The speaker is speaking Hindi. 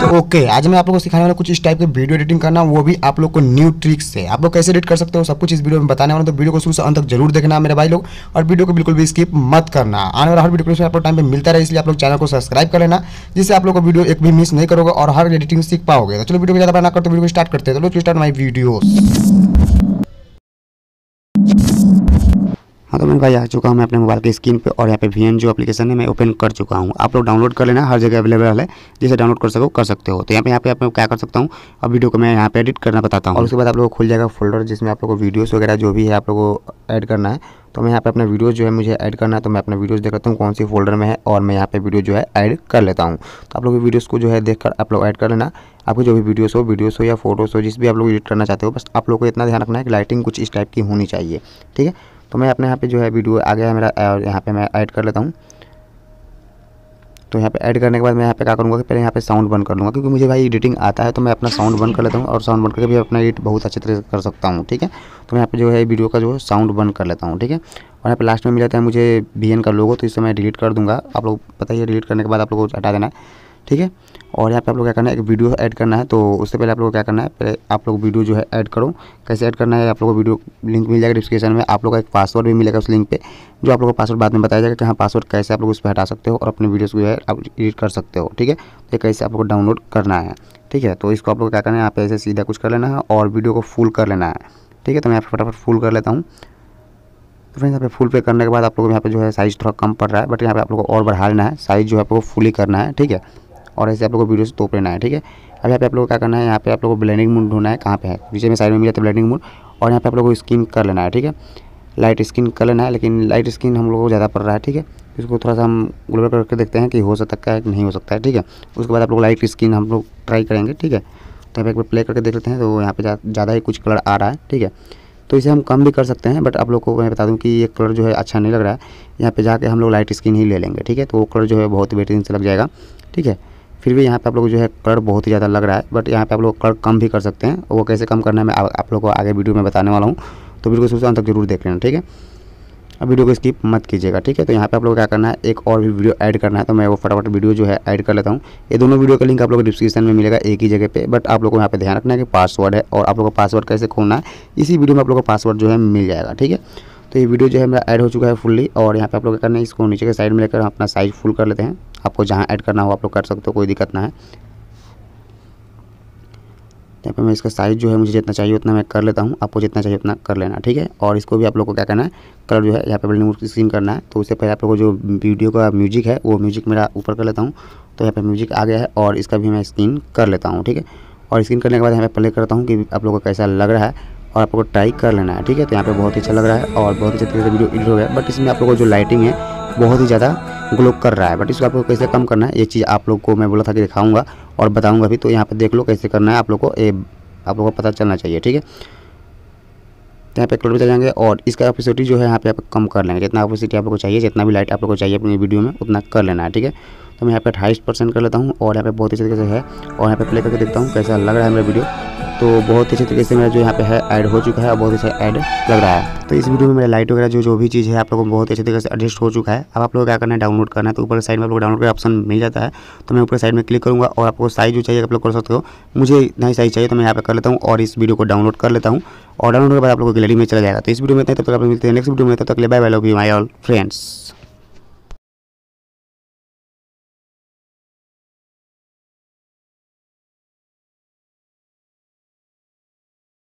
तो ओके okay, आज मैं आप लोगों को सिखाने वाला कुछ इस टाइप के वीडियो एडिटिंग करना वो भी आप लोग को न्यू ट्रिक्स से आप लोग कैसे एडिट कर सकते हो सब कुछ इस वीडियो में बताने वाला तो वीडियो को शुरू से अंत तक जरूर देखना मेरे भाई लोग और वीडियो को बिल्कुल भी स्किप मत करना आने वाला हर वीडियो को आप लोग टाइम पर मिलता रहे इसलिए आप लोग चैनल को सब्सक्राइब कर लेना जिससे आप लोग को वीडियो एक भी मिस नहीं करोगे और हर एडिटिंग सीख पाओगे तो चलो वीडियो को ज्यादा बना करते वीडियो को स्टार्ट करते हैं तो स्टार्ट माई वीडियो तो मैं भाई आ चुका हूँ मैं अपने मोबाइल की स्क्रीन पे और यहाँ पे वी जो एप्लीकेशन है मैं ओपन कर चुका हूँ आप लोग डाउनलोड कर लेना हर जगह अवेलेबल है जिसे डाउनलोड कर सको कर सकते हो तो यहाँ पे यहाँ पे आप क्या कर सकता हूँ अब वीडियो को मैं यहाँ पे एडिट करना बताता हूँ और उसके बाद आप लोग खुल जाएगा फोल्डर जिसमें आप लोग को वीडियोज़ वगैरह जो भी है आप लोग को एड करना है तो मैं यहाँ पे अपना वीडियो जो है मुझे ऐड करना है तो मैं अपना वीडियोज़ देख लेता हूँ कौन सी फोल्डर में है और मैं यहाँ पे वीडियो जो है ऐड कर लेता हूँ तो आप लोग वीडियोज़ को जो है देखकर आप लोग ऐड कर लेना आपको जो भी वीडियोस हो वीडियोस हो या फोटोस हो जिस भी आप लोग एडिट करना चाहते हो बस आप लोग को इतना ध्यान रखना है कि लाइटिंग कुछ इस टाइप की होनी चाहिए ठीक है तो मैं अपने यहाँ पे जो है वीडियो आ गया है मेरा और यहाँ पे मैं ऐड कर लेता हूँ तो यहाँ पे ऐड करने के बाद मैं यहाँ पे क्या करूँगा कि पहले यहाँ पे साउंड बंद कर लूँगा क्योंकि मुझे भाई एडिटिंग आता है तो मैं अपना साउंड बंद कर लेता हूँ और साउंड बंद करके भी अपना एडिट बहुत अच्छे तरीके से कर सकता हूँ ठीक है तो मैं यहाँ पे जो है वीडियो का जो साउंड बंद कर लेता हूँ ठीक है और यहाँ पे लास्ट में मिल जाता है मुझे बी का लोगो तो इससे मैं डिलीट कर दूँगा आप लोग पता ही है डिलीट करने के बाद आप लोग को हटा देना है ठीक है और यहाँ पे आप लोग क्या करना है एक वीडियो ऐड करना है तो उससे पहले आप लोग क्या करना है पहले आप लोग वीडियो जो है ऐड करो कैसे ऐड करना है आप लोगों को वीडियो लिंक मिल जाएगा डिस्क्रिप्शन में आप लोग का एक पासवर्ड भी मिलेगा उस लिंक पे जो आप लोगों को पासवर्ड बाद में बताया जाएगा कि हाँ पासवर्ड कैसे आप लोग उस पर हटा सकते हो और अपने वीडियोज़ को जो है आप एडिट कर सकते हो ठीक है तो कैसे आप लोग डाउनलोड करना है ठीक है तो इसको आप लोग क्या करना है यहाँ पे ऐसे सीधा कुछ कर लेना है और वीडियो को फुल कर लेना है ठीक है तो मैं यहाँ पर फटाफट फुल कर लेता हूँ तो फ्रेंड्स यहाँ पे फुल पे करने के बाद आप लोग यहाँ पे जो है साइज़ थोड़ा कम पड़ रहा है बट यहाँ पे आप लोग को और बढ़ा लेना है साइज़ जो है आपको फुल ही करना है ठीक है और ऐसे आप लोगों को वीडियो से तोप लेना है ठीक है अभी यहाँ पे आप लोगों को क्या करना है यहाँ पे आप लोगों को ब्लैंडिंग मूड ढूंढना है कहाँ पे है पीछे में साइड में मिला है ब्लेंडिंग मूड और यहाँ पे आप लोगों को स्किन कर लेना है ठीक है लाइट स्किन कर लेना है लेकिन लाइट स्किन हम लोगों को ज़्यादा पड़ रहा है ठीक है इसको थोड़ा सा हम ग्लोबल करके देखते हैं कि हो सकता है कि नहीं हो सकता है ठीक है उसके बाद आप लोग लाइट स्किन हम लोग ट्राई करेंगे ठीक है तो आप एक बार प्ले करके देख लेते हैं तो यहाँ पर ज़्यादा ही कुछ कलर आ रहा है ठीक है तो इसे हम कम भी कर सकते हैं बट आप लोग को मैं बता दूं कि ये कलर जो है अच्छा नहीं लग रहा है यहाँ पे जाके हम लोग लाइट स्किन ही ले लेंगे ठीक है तो वो कलर जो है बहुत बेहतरीन से लग जाएगा ठीक है फिर भी यहाँ पे आप लोग जो है कलर बहुत ही ज़्यादा लग रहा है बट यहाँ पे आप लोग कलर कम भी कर सकते हैं वो कैसे कम करना है मैं आप लोग को आगे वीडियो में बताने वाला हूँ तो वीडियो को शुरू अंत तक जरूर देख लेना ठीक है अब वीडियो को स्किप मत कीजिएगा ठीक है तो यहाँ पे आप लोग क्या करना है एक और भी वीडियो ऐड करना है तो मैं वो फटाफट वीडियो जो है ऐड कर लेता हूँ ये दोनों वीडियो का लिंक आप लोग को डिस्क्रिप्शन में मिलेगा एक ही जगह पे बट आप लोगों को यहाँ पे ध्यान रखना है कि पासवर्ड है और आप लोग का पासवर्ड कैसे खोलना है इसी वीडियो में आप लोग का पासवर्ड जो है मिल जाएगा ठीक है तो ये वीडियो जो है मेरा ऐड हो चुका है फुल्ली और यहाँ पे आप लोग क्या करना है इसको नीचे के साइड में लेकर अपना साइज फुल कर लेते हैं आपको जहाँ ऐड करना हो आप लोग कर सकते हो कोई दिक्कत ना है यहाँ पे मैं इसका साइज़ जो है मुझे जितना चाहिए उतना मैं कर लेता हूँ आपको जितना चाहिए उतना कर लेना ठीक है और इसको भी आप लोग को क्या करना है कलर जो है यहाँ पे बिल्डिंग स्क्रीन करना है तो उससे पहले आप लोग को जो वीडियो का म्यूजिक है वो म्यूजिक मेरा ऊपर कर लेता हूँ तो यहाँ पे म्यूजिक आ गया है और इसका भी मैं स्क्रीन कर लेता हूँ ठीक है और स्क्रीन करने के बाद यहाँ पे प्ले करता हूँ कि आप लोग को कैसा लग रहा है और आपको ट्राई कर लेना है ठीक है तो यहाँ पे बहुत ही अच्छा लग रहा है और बहुत ही अच्छे तरीके से वीडियो एडिट हो गया बट इसमें आप लोगों को जो लाइटिंग है बहुत ही ज़्यादा ग्लो कर रहा है बट इसको आपको कैसे कम करना है ये चीज़ आप लोग को मैं बोला था कि दिखाऊंगा और बताऊंगा भी तो यहाँ पे देख लो कैसे करना है आप लोग को ए, आप लोग को पता चलना चाहिए ठीक है तो यहाँ पे कलर भी जाएंगे और इसका ऑपिसिटी जो है यहाँ पे आप कम कर लेंगे जितना ऑपिसिटी आप लोग को चाहिए जितना भी लाइट आप लोग को चाहिए अपनी वीडियो में उतना कर लेना है ठीक है तो मैं यहाँ पे अट्ठाईस परसेंट कर लेता हूँ और यहाँ पे बहुत ही तरीके से है और यहाँ पे प्ले करके देखता हूँ कैसा लग रहा है मेरा वीडियो तो बहुत अच्छे तरीके से मेरा जो यहाँ पे है ऐड हो चुका है और बहुत अच्छा ऐड लग रहा है तो इस वीडियो में मेरा लाइट वगैरह जो जो भी चीज़ है आप लोगों को बहुत अच्छे तरीके से एडजस्ट हो चुका है अब आप लोग क्या करना है डाउनलोड करना है तो ऊपर साइड में आप लोग डाउनलोड का ऑप्शन मिल जाता है तो मैं ऊपर साइड में क्लिक करूँगा और आपको साइज जो चाहिए आप लोग कर सकते हो मुझे नहीं साइज चाहिए तो मैं यहाँ पर कर लेता हूँ और इस वीडियो को डाउनलोड कर लेता हूँ और डाउनलोड के बाद आप लोग गैलरी में चला जाएगा तो इस वीडियो में तब तक आप लोग मिलते हैं नेक्स्ट वीडियो में तब तक ले bye bye love you my all friends